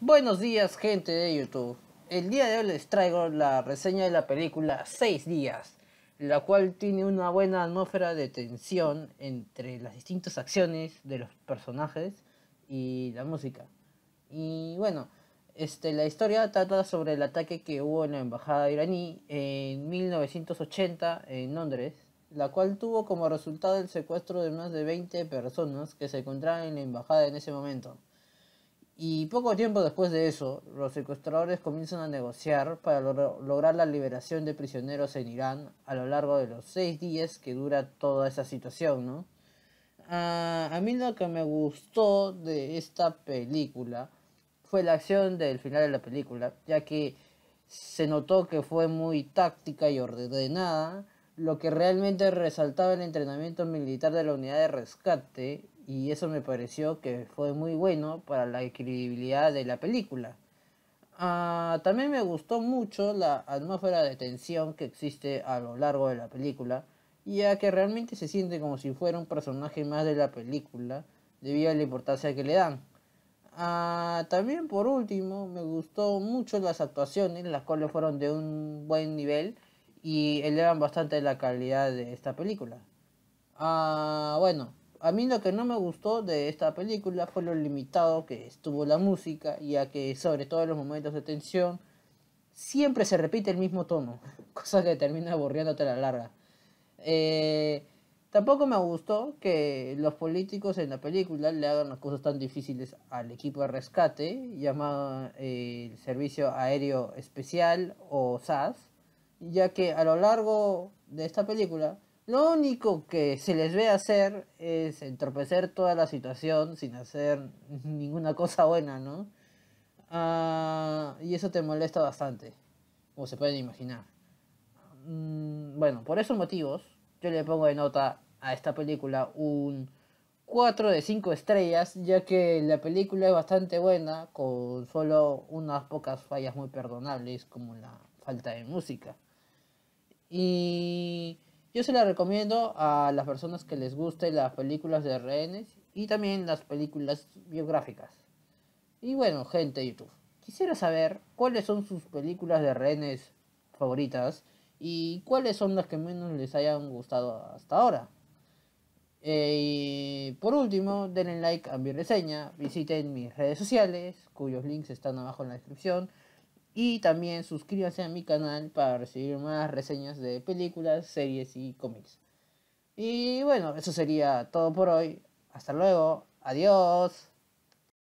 Buenos días gente de YouTube. El día de hoy les traigo la reseña de la película Seis días, la cual tiene una buena atmósfera de tensión entre las distintas acciones de los personajes y la música. Y bueno, este, la historia trata sobre el ataque que hubo en la embajada iraní en 1980 en Londres, la cual tuvo como resultado el secuestro de más de 20 personas que se encontraban en la embajada en ese momento. Y poco tiempo después de eso, los secuestradores comienzan a negociar para lograr la liberación de prisioneros en Irán a lo largo de los seis días que dura toda esa situación, ¿no? a mí lo que me gustó de esta película fue la acción del final de la película, ya que se notó que fue muy táctica y ordenada, lo que realmente resaltaba el entrenamiento militar de la unidad de rescate y eso me pareció que fue muy bueno para la credibilidad de la película. Ah, también me gustó mucho la atmósfera de tensión que existe a lo largo de la película, ya que realmente se siente como si fuera un personaje más de la película, debido a la importancia que le dan. Ah, también por último, me gustó mucho las actuaciones, las cuales fueron de un buen nivel y elevan bastante la calidad de esta película. Ah, bueno, a mí lo que no me gustó de esta película fue lo limitado que estuvo la música, ya que sobre todo en los momentos de tensión siempre se repite el mismo tono, cosa que termina aburriéndote a la larga. Eh, tampoco me gustó que los políticos en la película le hagan las cosas tan difíciles al equipo de rescate, llamado eh, el Servicio Aéreo Especial o SAS, ya que a lo largo de esta película lo único que se les ve hacer es entorpecer toda la situación sin hacer ninguna cosa buena, ¿no? Ah, y eso te molesta bastante, como se pueden imaginar. Mm, bueno, por esos motivos, yo le pongo de nota a esta película un 4 de 5 estrellas, ya que la película es bastante buena, con solo unas pocas fallas muy perdonables, como la falta de música. Y yo se la recomiendo a las personas que les gusten las películas de rehenes y también las películas biográficas. Y bueno, gente de YouTube, quisiera saber cuáles son sus películas de rehenes favoritas y cuáles son las que menos les hayan gustado hasta ahora. y eh, por último, denle like a mi reseña, visiten mis redes sociales, cuyos links están abajo en la descripción. Y también suscríbase a mi canal para recibir más reseñas de películas, series y cómics. Y bueno, eso sería todo por hoy. Hasta luego. Adiós.